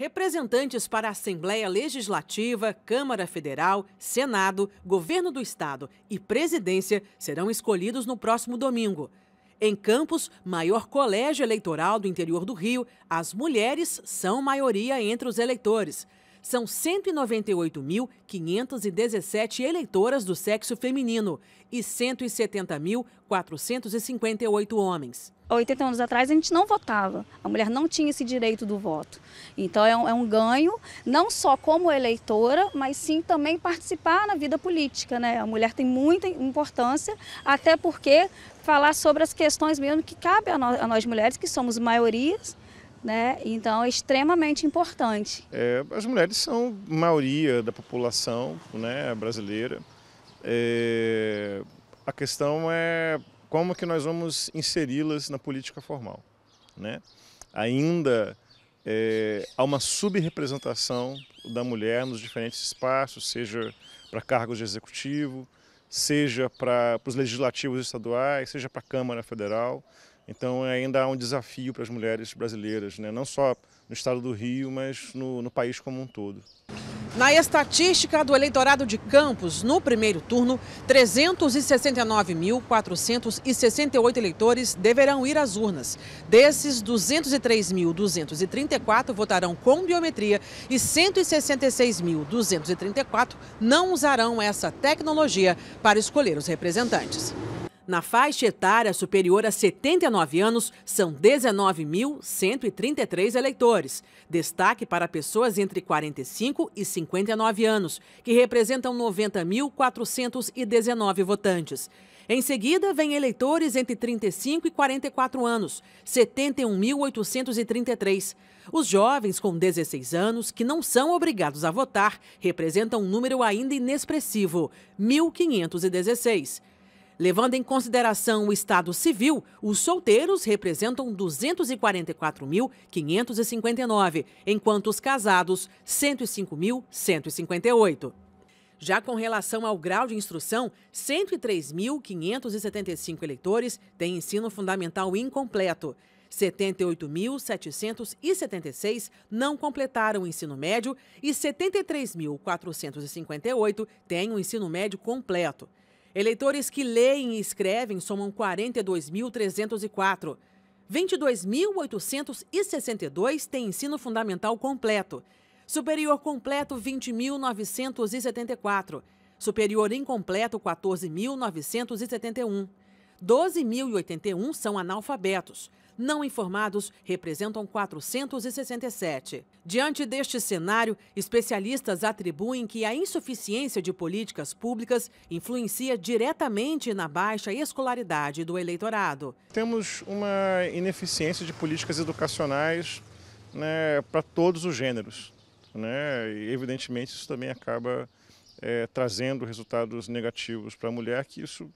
Representantes para a Assembleia Legislativa, Câmara Federal, Senado, Governo do Estado e Presidência serão escolhidos no próximo domingo. Em Campos, maior colégio eleitoral do interior do Rio, as mulheres são maioria entre os eleitores. São 198.517 eleitoras do sexo feminino e 170.458 homens. 80 anos atrás a gente não votava, a mulher não tinha esse direito do voto. Então é um, é um, ganho, não só como eleitora, mas sim também participar na vida política. Né? A mulher tem muita importância, até porque falar sobre as questões mesmo que cabe a nós, a nós mulheres, que somos maiorias, né? Então é extremamente importante. É, as mulheres são maioria da população né, brasileira. É, a questão é como que nós vamos inseri-las na política formal. Né? Ainda é, há uma subrepresentação da mulher nos diferentes espaços, seja para cargos de executivo, seja para os legislativos estaduais, seja para a Câmara Federal. Então é ainda há um desafio para as mulheres brasileiras, né? não só no estado do Rio, mas no, no país como um todo. Na estatística do eleitorado de Campos, no primeiro turno, 369.468 eleitores deverão ir às urnas. Desses, 203.234 votarão com biometria e 166.234 não usarão essa tecnologia para escolher os representantes. Na faixa etária superior a 79 anos, são 19.133 eleitores. Destaque para pessoas entre 45 e 59 anos, que representam 90.419 votantes. Em seguida, vem eleitores entre 35 e 44 anos, 71.833. Os jovens com 16 anos, que não são obrigados a votar, representam um número ainda inexpressivo, 1.516. Levando em consideração o estado civil, os solteiros representam 244.559, enquanto os casados, 105.158. Já com relação ao grau de instrução, 103.575 eleitores têm ensino fundamental incompleto. 78.776 não completaram o ensino médio e 73.458 têm o ensino médio completo. Eleitores que leem e escrevem somam 42.304. 22.862 têm ensino fundamental completo. Superior completo, 20.974. Superior incompleto, 14.971. 12.081 são analfabetos não informados representam 467. Diante deste cenário, especialistas atribuem que a insuficiência de políticas públicas influencia diretamente na baixa escolaridade do eleitorado. Temos uma ineficiência de políticas educacionais né, para todos os gêneros. Né? E, evidentemente, isso também acaba é, trazendo resultados negativos para a mulher, que isso,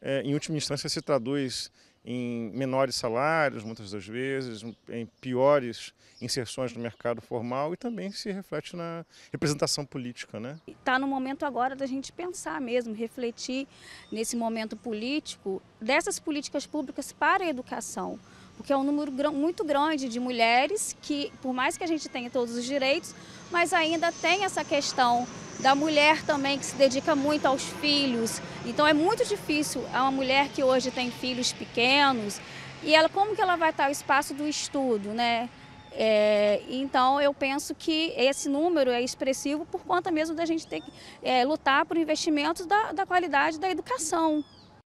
é, em última instância, se traduz em menores salários, muitas das vezes, em piores inserções no mercado formal e também se reflete na representação política. Né? Está no momento agora da gente pensar mesmo, refletir nesse momento político dessas políticas públicas para a educação. Porque é um número muito grande de mulheres que, por mais que a gente tenha todos os direitos, mas ainda tem essa questão da mulher também que se dedica muito aos filhos. Então é muito difícil a uma mulher que hoje tem filhos pequenos e ela como que ela vai estar o espaço do estudo, né? É, então eu penso que esse número é expressivo por conta mesmo da gente ter que é, lutar por investimentos da, da qualidade da educação.